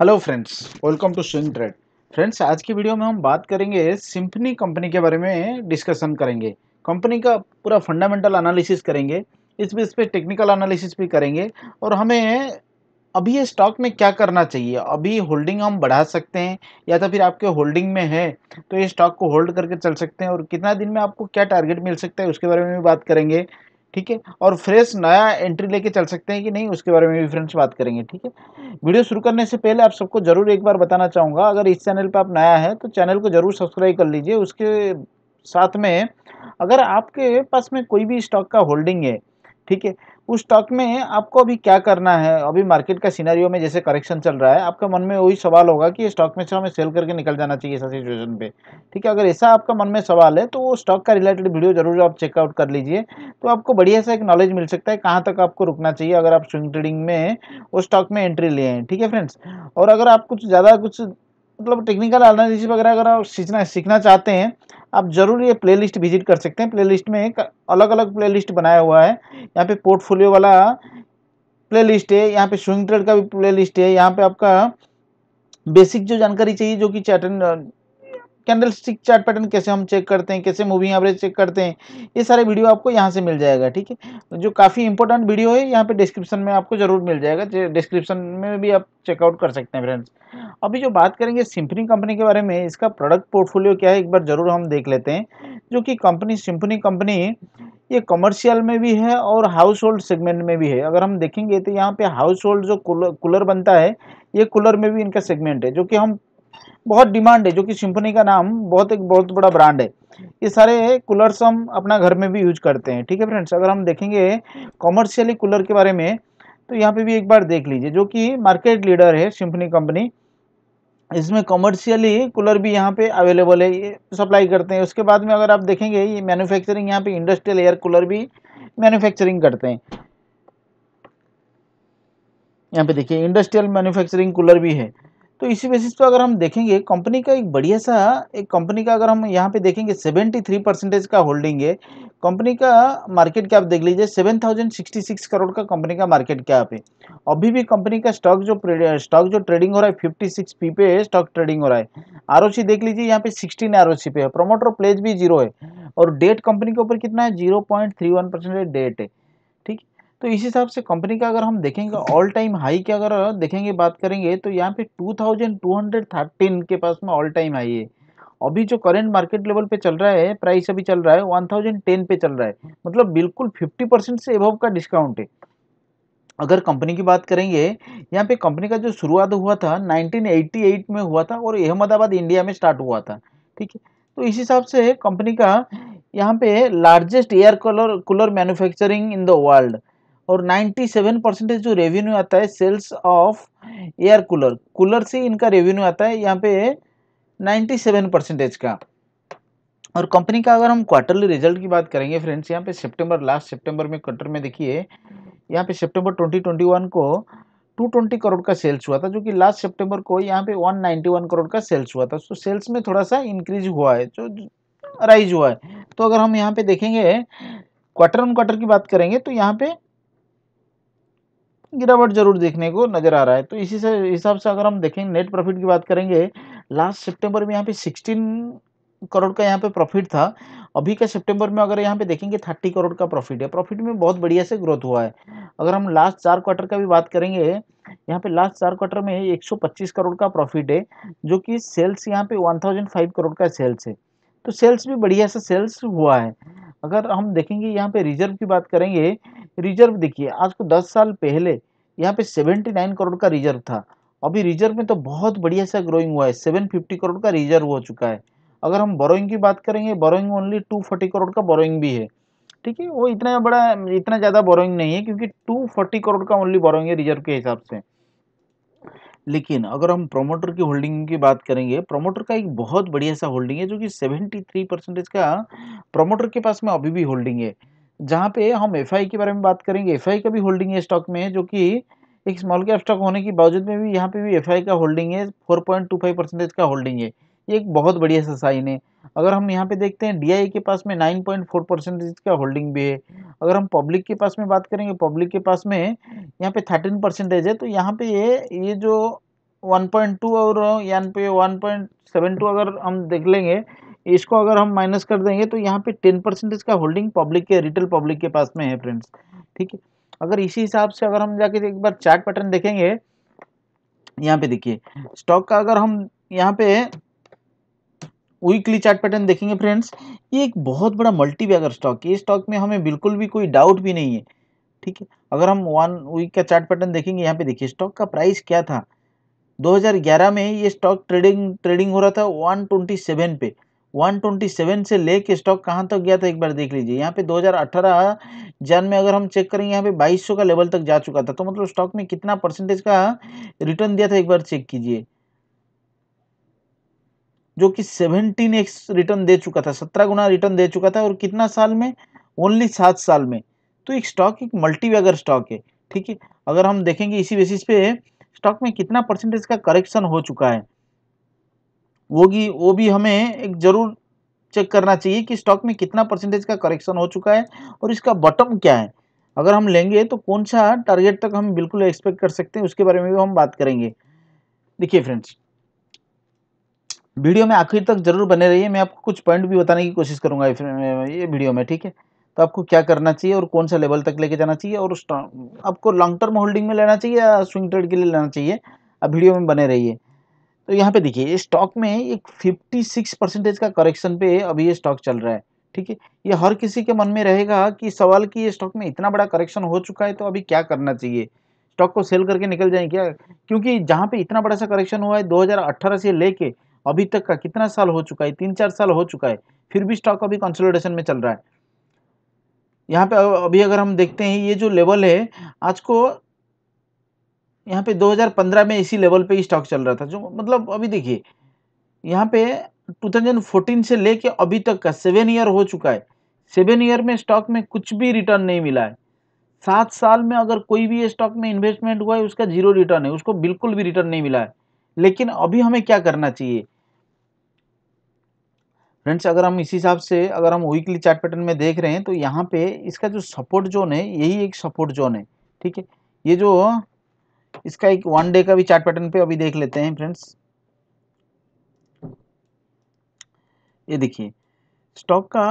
hello friends welcome to swing trade friends आज की video में हम बात करेंगे सिम्फनी कंपनी के बारे में डिस्कशन करेंगे कंपनी का पूरा फंडामेंटल एनालिसिस करेंगे इस बीच पे टेक्निकल एनालिसिस भी करेंगे और हमें अभी ये स्टॉक में क्या करना चाहिए अभी होल्डिंग हम बढ़ा सकते हैं या तो फिर आपके होल्डिंग में है तो ये स्टॉक को होल्ड करके चल सकते हैं और कितना दिन में आपको क्या टारगेट मिल सकता है उसके बारे में भी बात करेंगे ठीक है और फ्रेश नया एंट्री लेके चल सकते हैं कि नहीं उसके बारे में भी फ्रेंड्स बात करेंगे ठीक है वीडियो शुरू करने से पहले आप सबको जरूर एक बार बताना चाहूँगा अगर इस चैनल पर आप नया है तो चैनल को जरूर सब्सक्राइब कर लीजिए उसके साथ में अगर आपके पास में कोई भी स्टॉक का होल्डिंग है ठीक है उस स्टॉक में आपको अभी क्या करना है अभी मार्केट का सिनेरियो में जैसे करेक्शन चल रहा है आपके मन में वही सवाल होगा कि स्टॉक में से हमें सेल करके निकल जाना चाहिए ऐसा सिचुएशन पे ठीक है अगर ऐसा आपका मन में सवाल है तो वो स्टॉक का रिलेटेड वीडियो जरूर आप चेकआउट कर लीजिए तो आपको बढ़िया सा एक नॉलेज मिल सकता है कहाँ तक आपको रुकना चाहिए अगर आप स्विंग ट्रेडिंग में उस स्टॉक में एंट्री लिए हैं ठीक है फ्रेंड्स और अगर आप कुछ ज़्यादा कुछ मतलब टेक्निकल एनालिसिस वगैरह अगर आप सीखना सीखना चाहते हैं आप ज़रूर ये प्लेलिस्ट विजिट कर सकते हैं प्लेलिस्ट में एक अलग अलग प्लेलिस्ट बनाया हुआ है यहाँ पे पोर्टफोलियो वाला प्लेलिस्ट है यहाँ पे स्विंग ट्रेड का भी प्लेलिस्ट है यहाँ पे आपका बेसिक जो जानकारी चाहिए जो कि चैटन कैंडल स्टिक चार्ट पैटर्न कैसे हम चेक करते हैं कैसे मूविंग एवरेज चेक करते हैं ये सारे वीडियो आपको यहाँ से मिल जाएगा ठीक है जो काफ़ी इंपॉर्टेंट वीडियो है यहाँ पे डिस्क्रिप्शन में आपको जरूर मिल जाएगा डिस्क्रिप्शन में भी आप चेकआउट कर सकते हैं फ्रेंड्स अभी जो बात करेंगे सिम्फनी कंपनी के बारे में इसका प्रोडक्ट पोर्टफोलियो क्या है एक बार ज़रूर हम देख लेते हैं जो कि कंपनी सिम्फनी कंपनी ये कमर्शियल में भी है और हाउस होल्ड सेगमेंट में भी है अगर हम देखेंगे तो यहाँ पे हाउस होल्ड जो कूलर बनता है ये कूलर में भी इनका सेगमेंट है जो कि हम बहुत डिमांड है जो कि सिंपनी का नाम बहुत एक बहुत बड़ा ब्रांड है ये सारे कूलर्स हम अपना घर में भी यूज करते हैं ठीक है फ्रेंड्स अगर हम देखेंगे कॉमर्शियली कूलर के बारे में तो यहाँ पे भी एक बार देख लीजिए जो कि मार्केट लीडर है सिंपनी कंपनी इसमें कॉमर्शियली कूलर भी यहाँ पे अवेलेबल है ये सप्लाई करते हैं उसके बाद में अगर आप देखेंगे ये मैन्युफैक्चरिंग यहाँ पे इंडस्ट्रियल एयर कूलर भी मैन्युफैक्चरिंग करते हैं यहाँ पे देखिए इंडस्ट्रियल मैन्युफैक्चरिंग कूलर भी है तो इसी बेसिस पर अगर हम देखेंगे कंपनी का एक बढ़िया सा एक कंपनी का अगर हम यहाँ पे देखेंगे सेवेंटी थ्री परसेंटेज का होल्डिंग है कंपनी का मार्केट कैप देख लीजिए seven thousand sixty six crore का कंपनी का मार्केट कैप है अभी भी कंपनी का स्टॉक जो स्टॉक जो ट्रेडिंग हो रहा है फिफ्टी सिक्स पी पे स्टॉक ट्रेडिंग हो रहा है आर देख लीजिए यहाँ पे सिक्सटीन आर पे है प्रोमोटर प्लेज भी जीरो है और डेट कंपनी के ऊपर कितना है zero point three one percent debt है तो इस हिसाब से कंपनी का अगर हम देखेंगे ऑल टाइम हाई की अगर देखेंगे बात करेंगे तो यहाँ पे 2213 के पास में ऑल टाइम हाई है अभी जो करेंट मार्केट लेवल पे चल रहा है प्राइस अभी चल रहा है 1010 पे चल रहा है मतलब बिल्कुल 50 परसेंट से अबव का डिस्काउंट है अगर कंपनी की बात करेंगे यहाँ पे कंपनी का जो शुरुआत हुआ था एट में हुआ था और अहमदाबाद इंडिया में स्टार्ट हुआ था ठीक है तो इस हिसाब से कंपनी का यहाँ पे largest air cooler cooler manufacturing in the world और 97 परसेंटेज जो रेवेन्यू आता है sales of air cooler cooler से इनका रेवेन्यू आता है यहाँ पे 97 परसेंटेज का और कंपनी का अगर हम क्वार्टरली रिजल्ट की बात करेंगे फ्रेंड्स यहाँ पे सितंबर लास्ट सितंबर में क्वार्टर में देखिए यहाँ पे सितंबर 2021 को 220 करोड़ का सेल्स हुआ था जो कि लास्ट सेप्टेम्बर को यहाँ पे वन करोड़ का सेल्स हुआ था तो सेल्स में थोड़ा सा इंक्रीज हुआ है जो राइज हुआ है तो अगर हम यहाँ पे देखेंगे क्वार्टर ऑन क्वार्टर की बात करेंगे तो यहाँ पे गिरावट जरूर देखने को नजर आ रहा है तो इसी से हिसाब से अगर हम देखें नेट प्रॉफिट की बात करेंगे लास्ट सितंबर में यहाँ पे 16 करोड़ का यहाँ पे प्रॉफिट था अभी का सितंबर में अगर यहाँ पे देखेंगे 30 करोड़ का प्रॉफिट है प्रॉफिट में बहुत बढ़िया से ग्रोथ हुआ है अगर हम लास्ट चार क्वार्टर का भी बात करेंगे यहाँ पे लास्ट चार क्वार्टर में एक करोड़ का प्रॉफिट है जो कि सेल्स यहाँ पे वन करोड़ का सेल्स है तो सेल्स भी बढ़िया से सेल्स हुआ है अगर हम देखेंगे यहाँ पे रिजर्व की बात करेंगे रिजर्व देखिए आज को दस साल पहले यहाँ पे सेवेंटी नाइन करोड़ का रिजर्व था अभी रिजर्व में तो बहुत बढ़िया सा ग्रोइंग हुआ है सेवन फिफ्टी करोड़ का रिजर्व हो चुका है अगर हम बोरोइंग की बात करेंगे borrowing only two forty crore का बोरोइंग भी है ठीक है वो इतना बड़ा इतना ज़्यादा बोरोइंग नहीं है क्योंकि टू फोर्टी करोड़ का ओनली बोरोइंग है रिजर्व के हिसाब से लेकिन अगर हम प्रोमोटर की होल्डिंग की बात करेंगे प्रोमोटर का एक बहुत बढ़िया सा होल्डिंग है जो कि सेवेंटी थ्री परसेंटेज का प्रोमोटर के पास में अभी भी होल्डिंग है जहाँ पे हम एफ के बारे में बात करेंगे एफ का भी होल्डिंग है स्टॉक में जो कि एक स्मॉल कैप स्टॉक होने के बावजूद में भी यहाँ पे भी एफ का होल्डिंग है four point two five percentage का होल्डिंग है ये एक बहुत बढ़िया सा साइन है अगर हम यहाँ पे देखते हैं डी के पास में नाइन पॉइंट फोर परसेंटेज का होल्डिंग भी है अगर हम पब्लिक के पास में बात करेंगे पब्लिक के पास में यहाँ पे थर्टीन परसेंटेज है तो यहाँ पे ये ये जो टू और यहाँ पे टू अगर हम देख लेंगे इसको अगर हम माइनस कर देंगे तो यहाँ पे टेन परसेंटेज का होल्डिंग पब्लिक के रिटेल पब्लिक के पास में है फ्रेंड्स ठीक है अगर इसी हिसाब से अगर हम जाके एक बार चार्ट पैटर्न देखेंगे यहाँ पे देखिए स्टॉक का अगर हम यहाँ पे वीकली चार्ट पैटर्न देखेंगे फ्रेंड्स ये एक बहुत बड़ा मल्टी बैगर स्टॉक ये स्टॉक में हमें बिल्कुल भी कोई डाउट भी नहीं है ठीक है अगर हम वन वीक का चार्ट पैटर्न देखेंगे यहाँ पे देखिए स्टॉक का प्राइस क्या था 2011 में ये स्टॉक ट्रेडिंग ट्रेडिंग हो रहा था 127 पे 127 से लेके स्टॉक कहाँ तक तो गया था एक बार देख लीजिए यहाँ पे 2018 जन में अगर हम चेक करेंगे यहाँ पे 2200 का लेवल तक जा चुका था तो मतलब स्टॉक में कितना परसेंटेज का रिटर्न दिया था एक बार चेक कीजिए जो कि 17x रिटर्न दे चुका था सत्रह गुना रिटर्न दे चुका था और कितना साल में ओनली सात साल में तो एक स्टॉक एक मल्टीवैगर स्टॉक है ठीक है अगर हम देखेंगे इसी बेसिस पे स्टॉक में कितना परसेंटेज का करेक्शन हो चुका है वो भी वो भी हमें एक ज़रूर चेक करना चाहिए कि स्टॉक में कितना परसेंटेज का करेक्शन हो चुका है और इसका बॉटम क्या है अगर हम लेंगे तो कौन सा टारगेट तक हम बिल्कुल एक्सपेक्ट कर सकते हैं उसके बारे में भी हम बात करेंगे देखिए फ्रेंड्स वीडियो में आखिर तक जरूर बने रहिए मैं आपको कुछ पॉइंट भी बताने की कोशिश करूंगा ये वीडियो में ठीक है तो आपको क्या करना चाहिए और कौन सा लेवल तक लेके जाना चाहिए और आपको लॉन्ग टर्म होल्डिंग में लेना चाहिए या स्विंग ट्रेड के लिए लेना चाहिए आप वीडियो में बने रहिए तो यहाँ पे देखिए ये स्टॉक में एक 56 परसेंटेज का करेक्शन पे अभी ये स्टॉक चल रहा है ठीक है ये हर किसी के मन में रहेगा कि सवाल कि ये स्टॉक में इतना बड़ा करेक्शन हो चुका है तो अभी क्या करना चाहिए स्टॉक को सेल करके निकल जाए क्या क्योंकि जहाँ पे इतना बड़ा सा करेक्शन हुआ है 2018 से लेके अभी तक का कितना साल हो चुका है तीन चार साल हो चुका है फिर भी स्टॉक अभी कंसोलिडेशन में चल रहा है यहाँ पे अभी अगर हम देखते हैं ये जो लेवल है आज को यहाँ पे 2015 में इसी लेवल पे स्टॉक चल रहा था जो मतलब अभी देखिए यहाँ पे 2014 से लेके अभी तक का सेवन ईयर हो चुका है सेवन ईयर में स्टॉक में कुछ भी रिटर्न नहीं मिला है सात साल में अगर कोई भी स्टॉक में इन्वेस्टमेंट हुआ है उसका जीरो रिटर्न है उसको बिल्कुल भी रिटर्न नहीं मिला है लेकिन अभी हमें क्या करना चाहिए फ्रेंड्स अगर हम इसी हिसाब से अगर हम वीकली चार्ट पैटर्न में देख रहे हैं तो यहाँ पे इसका जो सपोर्ट जोन है यही एक सपोर्ट जोन है ठीक है ये जो इसका एक वन डे का भी चार्ट पैटर्न पे अभी देख लेते हैं फ्रेंड्स ये देखिए स्टॉक का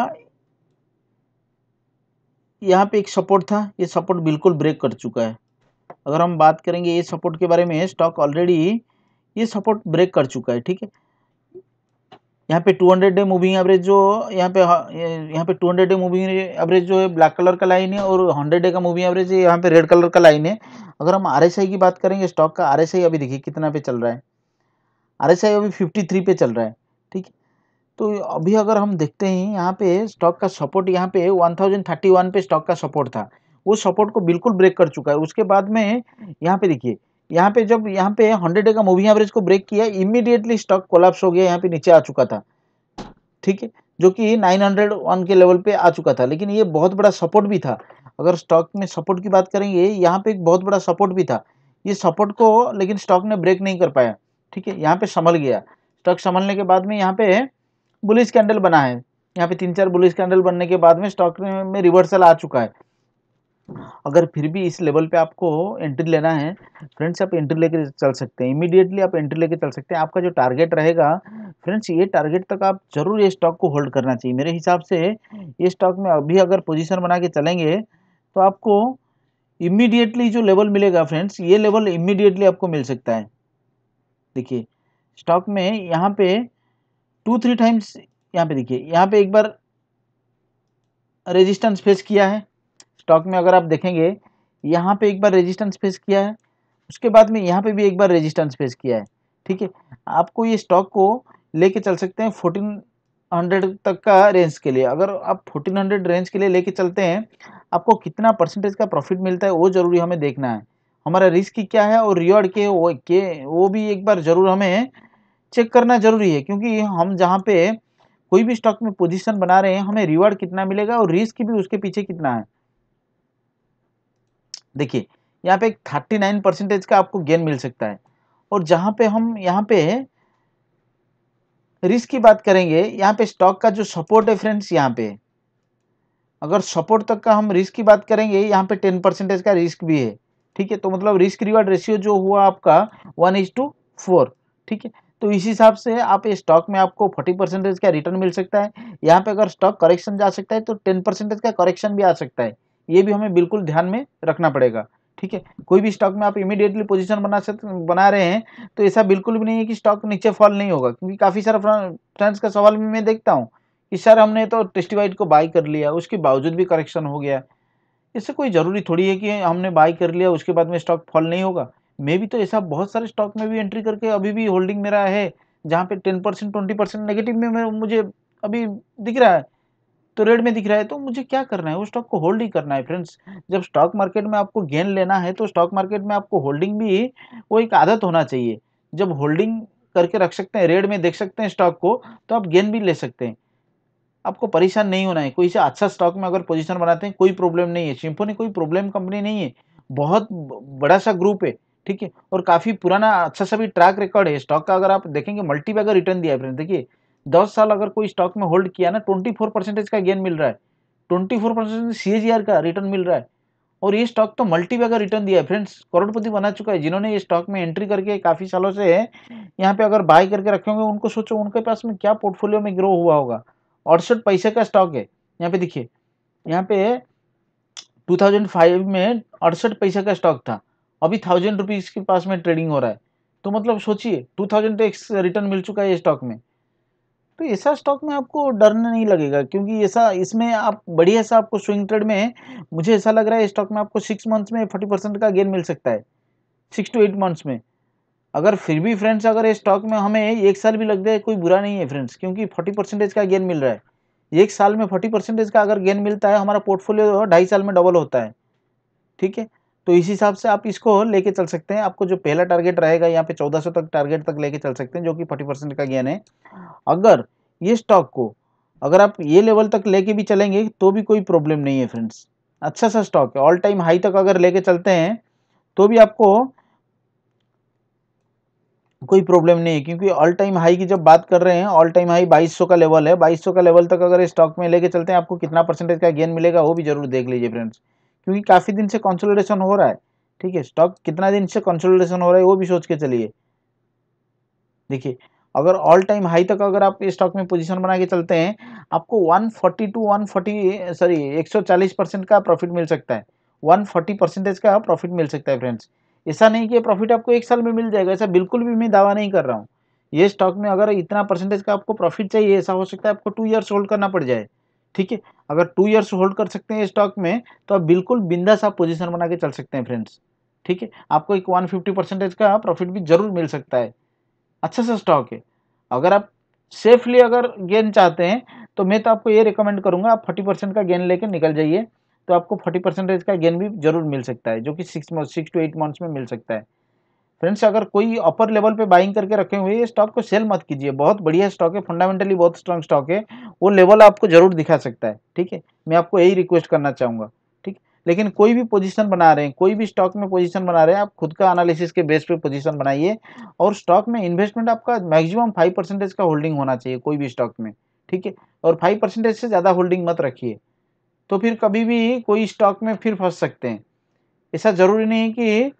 यहाँ पे एक सपोर्ट था ये सपोर्ट बिल्कुल ब्रेक कर चुका है अगर हम बात करेंगे ये सपोर्ट के बारे में स्टॉक ऑलरेडी ये सपोर्ट ब्रेक कर चुका है ठीक है यहाँ पे 200 डे मूविंग एवरेज जो यहाँ पे यहाँ पे 200 डे मूविंग एवरेज जो है ब्लैक कलर का लाइन है और 100 डे का मूविंग एवरेज यहाँ पे रेड कलर का लाइन है अगर हम आर की बात करेंगे स्टॉक का आर अभी देखिए कितना पे चल रहा है आर अभी फिफ्टी पे चल रहा है ठीक है तो अभी अगर हम देखते हैं यहाँ पे स्टॉक का सपोर्ट यहाँ पे वन पे स्टॉक का सपोर्ट था वो सपोर्ट को बिल्कुल ब्रेक कर चुका है उसके बाद में यहाँ पे देखिए यहाँ पे जब यहाँ पे हंड्रेड का मूविंग एवरेज को ब्रेक किया इमीडिएटली स्टॉक कोलाप्स हो गया यहाँ पे नीचे आ चुका था ठीक है जो कि 901 के लेवल पे आ चुका था लेकिन ये बहुत बड़ा सपोर्ट भी था अगर स्टॉक में सपोर्ट की बात करेंगे यहाँ पे एक बहुत बड़ा सपोर्ट भी था ये सपोर्ट को लेकिन स्टॉक ने ब्रेक नहीं कर पाया ठीक है यहाँ पे संभल गया स्टॉक संभलने के बाद में यहाँ पे बुलिस कैंडल बना है यहाँ पे तीन चार बुलिस कैंडल बनने के बाद में स्टॉक में रिवर्सल आ चुका है अगर फिर भी इस लेवल पे आपको एंट्री लेना है फ्रेंड्स आप एंट्री लेके चल सकते हैं इमीडिएटली आप एंट्री लेके चल सकते हैं आपका जो टारगेट रहेगा फ्रेंड्स ये टारगेट तक आप जरूर ये स्टॉक को होल्ड करना चाहिए मेरे हिसाब से ये स्टॉक में अभी अगर पोजिशन बना के चलेंगे तो आपको इमीडिएटली जो लेवल मिलेगा फ्रेंड्स ये लेवल इमीडिएटली आपको मिल सकता है देखिए स्टॉक में यहाँ पे टू थ्री टाइम्स यहाँ पे देखिए यहाँ पे एक बार रेजिस्टेंस फेस किया है स्टॉक में अगर आप देखेंगे यहाँ पे एक बार रेजिस्टेंस फेस किया है उसके बाद में यहाँ पे भी एक बार रेजिस्टेंस फेस किया है ठीक है आपको ये स्टॉक को लेके चल सकते हैं फोर्टीन हंड्रेड तक का रेंज के लिए अगर आप फोर्टीन हंड्रेड रेंज के लिए लेके चलते हैं आपको कितना परसेंटेज का प्रॉफिट मिलता है वो जरूरी हमें देखना है हमारा रिस्क क्या है और रिवॉर्ड के वो के वो भी एक बार ज़रूर हमें चेक करना ज़रूरी है क्योंकि हम जहाँ पे कोई भी स्टॉक में पोजीशन बना रहे हैं हमें रिवॉर्ड कितना मिलेगा और रिस्क भी उसके पीछे कितना है देखिए यहाँ पे थर्टी नाइन परसेंटेज का आपको गेन मिल सकता है और जहाँ पे हम यहाँ पे रिस्क की बात करेंगे यहाँ पे स्टॉक का जो सपोर्ट है फ्रेंड्स यहाँ पे अगर सपोर्ट तक का हम रिस्क की बात करेंगे यहाँ पे टेन परसेंटेज का रिस्क भी है ठीक है तो मतलब रिस्क रिवार्ड रेशियो जो हुआ आपका वन इज टू फोर ठीक है तो इस हिसाब से आप ये स्टॉक में आपको फोर्टी परसेंटेज का रिटर्न मिल सकता है यहाँ पे अगर स्टॉक करेक्शन जा सकता है तो टेन परसेंटेज का करेक्शन भी आ सकता है ये भी हमें बिल्कुल ध्यान में रखना पड़ेगा ठीक है कोई भी स्टॉक में आप इमीडिएटली पोजीशन बना सकते बना रहे हैं तो ऐसा बिल्कुल भी नहीं है कि स्टॉक नीचे फॉल नहीं होगा क्योंकि काफ़ी सारा फ्रेंड्स का सवाल भी मैं देखता हूँ कि सर हमने तो टेस्टिवाइड को बाई कर लिया उसके बावजूद भी करेक्शन हो गया इससे कोई ज़रूरी थोड़ी है कि हमने बाई कर लिया उसके बाद में स्टॉक फॉल नहीं होगा मे भी तो ऐसा बहुत सारे स्टॉक में भी एंट्री करके अभी भी होल्डिंग मेरा है जहाँ पे ten percent twenty percent negative में मुझे अभी दिख रहा है तो रेड में दिख रहा है तो मुझे क्या करना है वो स्टॉक को होल्ड ही करना है फ्रेंड्स जब स्टॉक मार्केट में आपको गेन लेना है तो स्टॉक मार्केट में आपको होल्डिंग भी वो एक आदत होना चाहिए जब होल्डिंग करके रख सकते हैं रेड में देख सकते हैं स्टॉक को तो आप गेन भी ले सकते हैं आपको परेशान नहीं होना है कोई से अच्छा स्टॉक में अगर पोजिशन बनाते हैं कोई प्रॉब्लम नहीं है सिम्फोनी कोई प्रॉब्लम कंपनी नहीं है बहुत बड़ा सा ग्रुप है ठीक है और काफ़ी पुराना अच्छा सा भी ट्रैक रिकॉर्ड है स्टॉक का अगर आप देखेंगे मल्टी रिटर्न दिया है फ्रेंड देखिए दस साल अगर कोई स्टॉक में होल्ड किया ना ट्वेंटी फोर परसेंटेज का गेन मिल रहा है ट्वेंटी फोर परसेंट सी का रिटर्न मिल रहा है और ये स्टॉक तो मल्टी का रिटर्न दिया है फ्रेंड्स करोड़पति बना चुका है जिन्होंने ये स्टॉक में एंट्री करके काफ़ी सालों से यहाँ पे अगर बाय करके रखे होंगे उनको सोचो उनके पास में क्या पोर्टफोलियो में ग्रो हुआ होगा अड़सठ पैसे का स्टॉक है यहाँ पे देखिए यहाँ पे 2005 में अड़सठ पैसे का स्टॉक था अभी थाउजेंड रुपीज़ के पास में ट्रेडिंग हो रहा है तो मतलब सोचिए टू थाउजेंड रिटर्न मिल चुका है ये स्टॉक में तो ऐसा स्टॉक में आपको डर नहीं लगेगा क्योंकि ऐसा इसमें आप बढ़िया सा आपको स्विंग ट्रेड में है मुझे ऐसा लग रहा है स्टॉक में आपको सिक्स मंथ्स में फोर्टी परसेंट का गेन मिल सकता है सिक्स टू एट मंथ्स में अगर फिर भी फ्रेंड्स अगर ये स्टॉक में हमें एक साल भी लग जाए कोई बुरा नहीं है फ्रेंड्स क्योंकि फोर्टी परसेंटेज का गेन मिल रहा है एक साल में फोर्टी परसेंटेज का अगर गेन मिलता है हमारा पोर्टफोलियो ढाई साल में डबल होता है ठीक है तो इस हिसाब से आप इसको लेके चल सकते हैं आपको जो पहला टारगेट रहेगा यहाँ पे 1400 तक टारगेट तक लेके चल सकते हैं जो कि 40 परसेंट का गेन है अगर ये स्टॉक को अगर आप ये लेवल तक लेके भी चलेंगे तो भी कोई प्रॉब्लम नहीं है फ्रेंड्स अच्छा सा स्टॉक है ऑल टाइम हाई तक अगर लेके चलते हैं तो भी आपको कोई प्रॉब्लम नहीं है क्योंकि ऑल टाइम हाई की जब बात कर रहे हैं ऑल टाइम हाई 2200 का लेवल है 2200 का लेवल तक अगर स्टॉक में लेके चलते हैं आपको कितना परसेंटेज का गेन मिलेगा वो भी जरूर देख लीजिए फ्रेंड्स क्योंकि काफ़ी दिन से कंसोलिडेशन हो रहा है ठीक है स्टॉक कितना दिन से कंसोलिडेशन हो रहा है वो भी सोच के चलिए देखिए अगर ऑल टाइम हाई तक अगर आप स्टॉक में पोजीशन बना के चलते हैं आपको फोर्टी टू 140 सॉरी 140 परसेंट का प्रॉफिट मिल सकता है 140 परसेंटेज का प्रॉफिट मिल सकता है फ्रेंड्स ऐसा नहीं कि प्रॉफिट आपको एक साल में मिल जाएगा ऐसा बिल्कुल भी मैं दावा नहीं कर रहा हूँ ये स्टॉक में अगर इतना परसेंटेज का आपको प्रॉफिट चाहिए ऐसा हो सकता है आपको टू ईयर्स होल्ड करना पड़ जाए ठीक है अगर टू ईयर्स होल्ड कर सकते हैं स्टॉक में तो आप बिल्कुल बिंदास आप पोजीशन बना के चल सकते हैं फ्रेंड्स ठीक है आपको एक वन फिफ्टी परसेंटेज का प्रॉफिट भी जरूर मिल सकता है अच्छा सा स्टॉक है अगर आप सेफली अगर गेन चाहते हैं तो मैं तो आपको ये रिकमेंड करूंगा आप फोर्टी परसेंट का गेन लेकर निकल जाइए तो आपको फोर्टी परसेंटेज का गेन भी जरूर मिल सकता है जो कि six month six to eight months में मिल सकता है फ्रेंड्स अगर कोई अपर लेवल पे बाइंग करके रखे हुए स्टॉक को सेल मत कीजिए बहुत बढ़िया स्टॉक है फंडामेंटली बहुत स्ट्रांग स्टॉक है वो लेवल आपको जरूर दिखा सकता है ठीक है मैं आपको यही रिक्वेस्ट करना चाहूँगा ठीक लेकिन कोई भी पोजिशन बना रहे हैं कोई भी स्टॉक में पोजिशन बना रहे हैं आप खुद का एनालिसिस के बेस पे पोजीशन बनाइए और स्टॉक में इन्वेस्टमेंट आपका मैक्सिमम फाइव परसेंटेज का होल्डिंग होना चाहिए कोई भी स्टॉक में ठीक है और फाइव परसेंटेज से ज़्यादा होल्डिंग मत रखिए तो फिर कभी भी कोई स्टॉक में फिर फंस सकते हैं ऐसा ज़रूरी नहीं है कि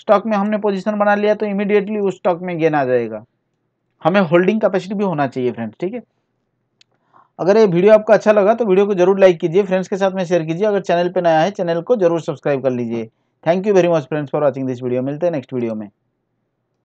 स्टॉक में हमने पोजीशन बना लिया तो इमीडिएटली उस स्टॉक में गेन आ जाएगा हमें होल्डिंग कैपेसिटी भी होना चाहिए फ्रेंड्स ठीक है अगर ये वीडियो आपको अच्छा लगा तो वीडियो को जरूर लाइक कीजिए फ्रेंड्स के साथ में शेयर कीजिए अगर चैनल पर नया है चैनल को जरूर सब्सक्राइब कर लीजिए thank you very much friends for watching this video मिलते हैं नेक्स्ट वीडियो में